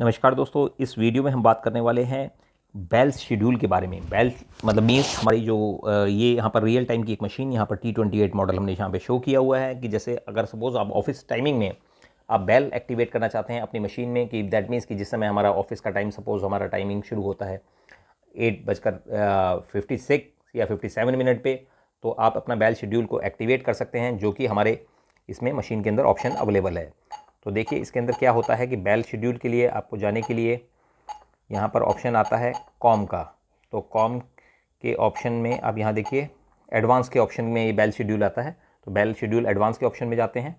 नमस्कार दोस्तों इस वीडियो में हम बात करने वाले हैं बैल्स शेड्यूल के बारे में बैल मतलब मीन्स हमारी जो ये यहाँ पर रियल टाइम की एक मशीन यहाँ पर टी ट्वेंटी एट मॉडल हमने यहाँ पे शो किया हुआ है कि जैसे अगर सपोज़ आप ऑफिस टाइमिंग में आप बैल एक्टिवेट करना चाहते हैं अपनी मशीन में कि दैट मीन्स कि जिस समय हमारा ऑफिस का टाइम सपोज़ हमारा टाइमिंग शुरू होता है एट बजकर फिफ्टी सिक्स या फिफ्टी सेवन मिनट पर तो आप अपना बैल शेड्यूल को एक्टिवेट कर सकते हैं जो कि हमारे इसमें मशीन के अंदर ऑप्शन अवेलेबल है तो देखिए इसके अंदर क्या होता है कि बैल शेड्यूल के लिए आपको जाने के लिए यहाँ पर ऑप्शन आता है कॉम का तो कॉम के ऑप्शन में आप यहाँ देखिए एडवांस के ऑप्शन में ये बैल शेड्यूल आता है तो बैल शेड्यूल एडवांस के ऑप्शन में जाते हैं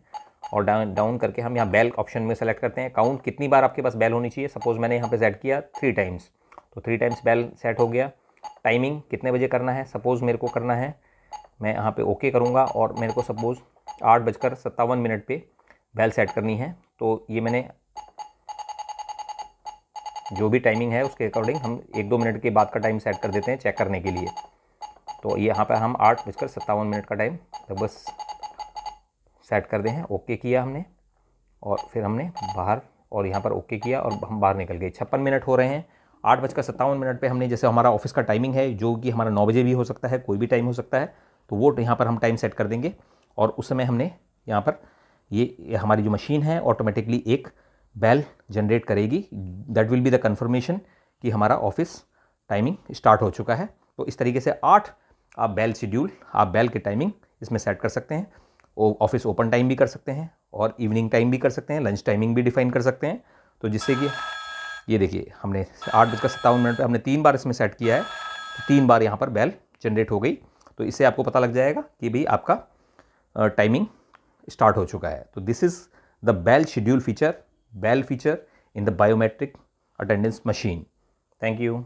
और डाउन डाउन करके हम यहाँ बैल ऑप्शन में सेलेक्ट करते हैं काउंट कितनी बार आपके पास बैल होनी चाहिए सपोज़ मैंने यहाँ पे सेट किया थ्री टाइम्स तो थ्री टाइम्स बैल सेट हो गया टाइमिंग कितने बजे करना है सपोज़ मेरे को करना है मैं यहाँ पे ओके करूँगा और मेरे को सपोज़ आठ बजकर सत्तावन मिनट पे बेल सेट करनी है तो ये मैंने जो भी टाइमिंग है उसके अकॉर्डिंग हम एक दो मिनट के बाद का टाइम सेट कर देते हैं चेक करने के लिए तो यहाँ पर हम आठ बजकर सत्तावन मिनट का टाइम लगभग बस सेट कर दें हैं ओके किया हमने और फिर हमने बाहर और यहाँ पर ओके किया और हम बाहर निकल गए छप्पन मिनट हो रहे हैं आठ बजकर सत्तावन मिनट पे हमने जैसे हमारा ऑफिस का टाइमिंग है जो कि हमारा नौ बजे भी हो सकता है कोई भी टाइम हो सकता है तो वो यहाँ पर हम टाइम सेट कर देंगे और उस समय हमने यहाँ पर ये हमारी जो मशीन है ऑटोमेटिकली एक बेल जनरेट करेगी that will be the confirmation कि हमारा ऑफिस टाइमिंग स्टार्ट हो चुका है तो इस तरीके से आठ आप बेल शेड्यूल आप बेल के टाइमिंग इसमें सेट कर सकते हैं ऑफिस ओपन टाइम भी कर सकते हैं और इवनिंग टाइम भी कर सकते हैं लंच टाइमिंग भी डिफाइन कर सकते हैं तो जिससे कि ये देखिए हमने आठ बजकर सत्तावन मिनट पर हमने तीन बार इसमें सेट किया है तो तीन बार यहाँ पर बेल जनरेट हो गई तो इससे आपको पता लग जाएगा कि भाई आपका टाइमिंग स्टार्ट हो चुका है तो this is the bell schedule feature bell feature in the biometric attendance machine thank you